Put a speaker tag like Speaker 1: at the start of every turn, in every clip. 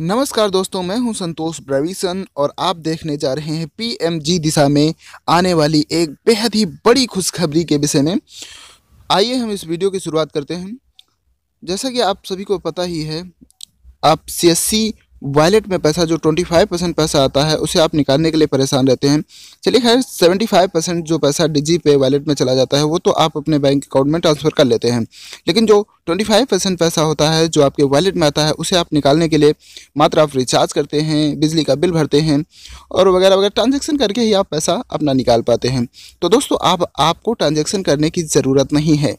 Speaker 1: नमस्कार दोस्तों मैं हूं संतोष ब्रविसन और आप देखने जा रहे हैं पीएमजी दिशा में आने वाली एक बेहद ही बड़ी खुशखबरी के विषय में आइए हम इस वीडियो की शुरुआत करते हैं जैसा कि आप सभी को पता ही है आप सीएससी वॉलेट में पैसा जो ट्वेंटी फाइव परसेंट पैसा आता है उसे आप निकालने के लिए परेशान रहते हैं चलिए खैर सेवेंटी फाइव परसेंट जो पैसा डिजी पे वॉलेट में चला जाता है वो तो आप अपने बैंक अकाउंट में ट्रांसफ़र कर लेते हैं लेकिन जो ट्वेंटी फाइव परसेंट पैसा होता है जो आपके वॉलेट में आता है उसे आप निकालने के लिए मात्र आप रिचार्ज करते हैं बिजली का बिल भरते हैं और वगैरह वगैरह ट्रांजेक्शन करके ही आप पैसा अपना निकाल पाते हैं तो दोस्तों आप आपको ट्रांजेक्शन करने की ज़रूरत नहीं है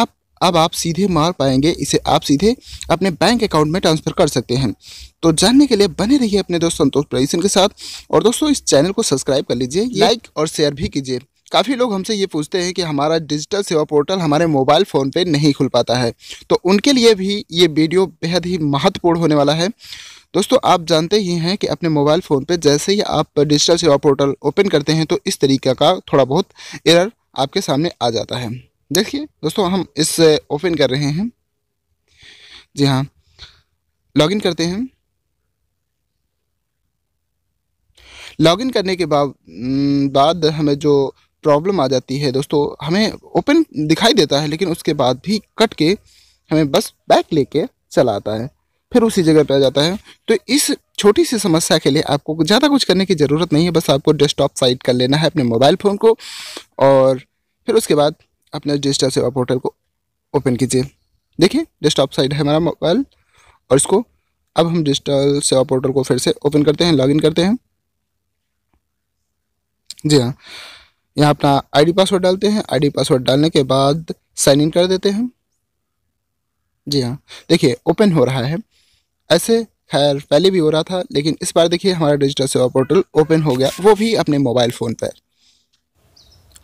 Speaker 1: आप अब आप सीधे मार पाएंगे इसे आप सीधे अपने बैंक अकाउंट में ट्रांसफ़र कर सकते हैं तो जानने के लिए बने रहिए अपने दोस्त संतोष प्रदेशन के साथ और दोस्तों इस चैनल को सब्सक्राइब कर लीजिए लाइक और शेयर भी कीजिए काफ़ी लोग हमसे ये पूछते हैं कि हमारा डिजिटल सेवा पोर्टल हमारे मोबाइल फ़ोन पे नहीं खुल पाता है तो उनके लिए भी ये वीडियो बेहद ही महत्वपूर्ण होने वाला है दोस्तों आप जानते ही हैं कि अपने मोबाइल फ़ोन पे जैसे ही आप डिजिटल सेवा पोर्टल ओपन करते हैं तो इस तरीके का थोड़ा बहुत एरर आपके सामने आ जाता है देखिए दोस्तों हम इस ओपन कर रहे हैं जी हाँ लॉगिन करते हैं लॉगिन करने के बाद बाद हमें जो प्रॉब्लम आ जाती है दोस्तों हमें ओपन दिखाई देता है लेकिन उसके बाद भी कट के हमें बस बैक लेके चला आता है फिर उसी जगह पे आ जाता है तो इस छोटी सी समस्या के लिए आपको ज़्यादा कुछ करने की ज़रूरत नहीं है बस आपको डेस्कटॉप साइड कर लेना है अपने मोबाइल फ़ोन को और फिर उसके बाद अपने डिजिटल सेवा पोर्टल को ओपन कीजिए देखिए डेस्कटॉप साइड है हमारा मोबाइल और इसको अब हम डिजिटल सेवा पोर्टल को फिर से ओपन करते हैं लॉगिन करते हैं जी हाँ यहाँ अपना आईडी पासवर्ड डालते हैं आईडी पासवर्ड डालने के बाद साइन इन कर देते हैं जी हाँ देखिए ओपन हो रहा है ऐसे खैर पहले भी हो रहा था लेकिन इस बार देखिए हमारा डिजिटल सेवा पोर्टल ओपन हो गया वो भी अपने मोबाइल फ़ोन पर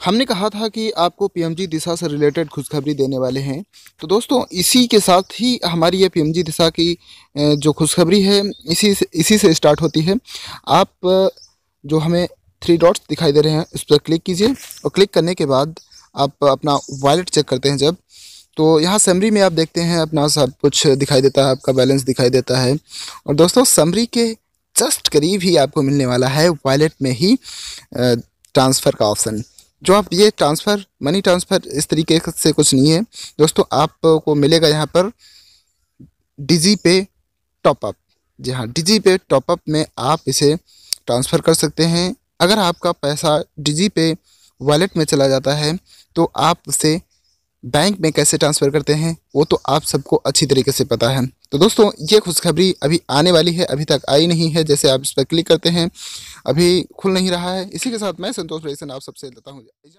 Speaker 1: हमने कहा था कि आपको पीएमजी दिशा से रिलेटेड खुशखबरी देने वाले हैं तो दोस्तों इसी के साथ ही हमारी ये पीएमजी दिशा की जो खुशखबरी है इसी से इसी से स्टार्ट होती है आप जो हमें थ्री डॉट्स दिखाई दे रहे हैं उस पर क्लिक कीजिए और क्लिक करने के बाद आप अपना वॉलेट चेक करते हैं जब तो यहाँ समरी में आप देखते हैं अपना सब कुछ दिखाई देता है आपका बैलेंस दिखाई देता है और दोस्तों समरी के जस्ट करीब ही आपको मिलने वाला है वॉलेट में ही ट्रांसफ़र का ऑप्शन जो आप ये ट्रांसफ़र मनी ट्रांसफ़र इस तरीके से कुछ नहीं है दोस्तों आपको मिलेगा यहाँ पर डिजी पे टॉपअप जी हाँ डिजी पे टॉपअप में आप इसे ट्रांसफ़र कर सकते हैं अगर आपका पैसा डिजी पे वॉलेट में चला जाता है तो आप उसे बैंक में कैसे ट्रांसफ़र करते हैं वो तो आप सबको अच्छी तरीके से पता है तो दोस्तों ये खुशखबरी अभी आने वाली है अभी तक आई नहीं है जैसे आप इस पर क्लिक करते हैं अभी खुल नहीं रहा है इसी के साथ मैं संतोष रईसन आप सबसे लता हूँ